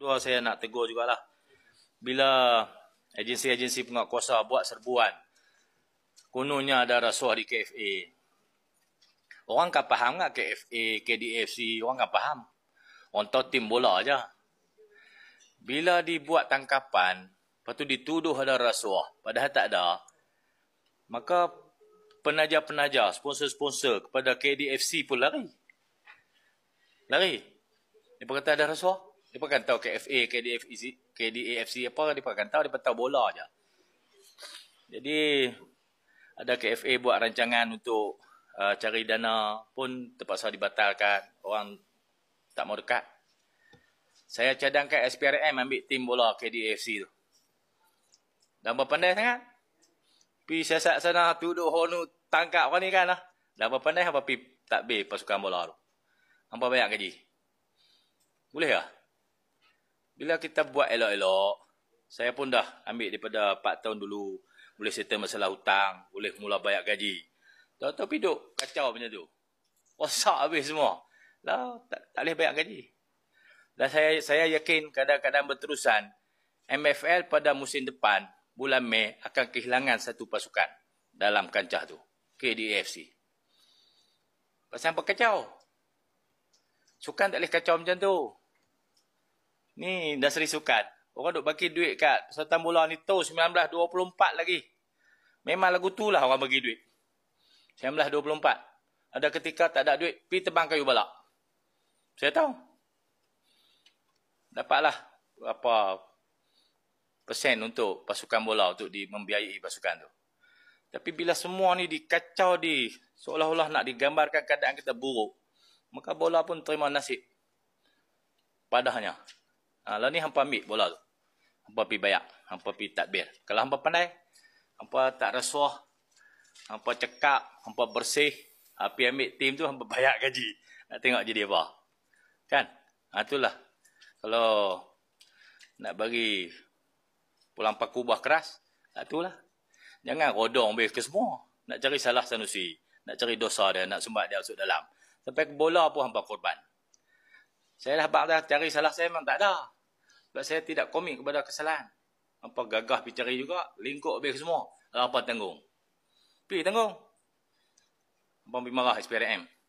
dua saya nak tegur jugalah. Bila agensi-agensi penguatkuasa buat serbuan, kononnya ada rasuah di KFA. Orang kan faham tak kan KFA, KDFC, orang kan faham. Orang tahu tim bola aja. Bila dibuat tangkapan, lepas tu dituduh ada rasuah, padahal tak ada, maka penaja-penaja, sponsor-sponsor kepada KDFC pun lari. Lari. Dia berkata ada rasuah. Dia pun tahu KFA, KDFC, e KDAFC apa dia pun tahu, dia pun tahu bola aja. Jadi ada KFA buat rancangan untuk uh, cari dana pun terpaksa dibatalkan. Orang tak mau dekat. Saya cadangkan SPRM ambil tim bola KDFC tu. Dan berpandai sangat. Pergi siasat sana, tuduh honu, tangkap orang ni kan lah. Dan berpandai apa pergi takbir pasukan bola tu. Hampa banyak gaji. Boleh lah. Ya? bila kita buat elok-elok, saya pun dah ambil daripada 4 tahun dulu, boleh settle masalah hutang, boleh mula bayar gaji. Tahu-tahu piduk, kacau macam tu. Rosak habis semua. Lah, tak, tak boleh bayar gaji. Dan saya saya yakin kadang-kadang berterusan, MFL pada musim depan, bulan Mei, akan kehilangan satu pasukan dalam kancah tu. KDFC. Pasal apa kacau? Sukan tak boleh kacau macam tu. Ni dasri sukan. Orang duk bagi duit kat persatuan bola ni tu 1924 lagi. Memang lagu tu lah orang bagi duit. 1924. Ada ketika tak ada duit, pi tebang kayu balak. Saya tahu. Dapatlah apa persen untuk pasukan bola untuk di membiayai pasukan tu. Tapi bila semua ni dikacau di seolah-olah nak digambarkan keadaan kita buruk, maka bola pun terima nasib. Padahnya, Ha, lah ni hampa ambil bola tu. Hampa pergi bayar. Hampa pergi takbir. Kalau hampa pandai, hampa tak rasuah, hampa cekap, hampa bersih, api ah, ambil tim tu hampa bayar gaji. Nak tengok jadi apa. Kan? Ha, itulah. Kalau nak bagi pulang paku buah keras, tak itulah. Jangan rodong habis ke semua. Nak cari salah sanusi. Nak cari dosa dia, nak sumbat dia masuk dalam. Sampai ke bola pun hampa korban. Saya dah bak cari salah saya memang tak ada. Sebab saya tidak komit kepada kesalahan. Apa gagah pergi cari juga. Lingkup habis semua. Apa tanggung? Pergi tanggung. Abang pergi marah SPRM.